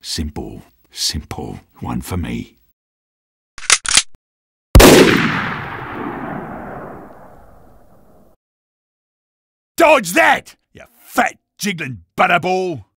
Simple, simple. One for me. Dodge that, you fat jiggling butterball!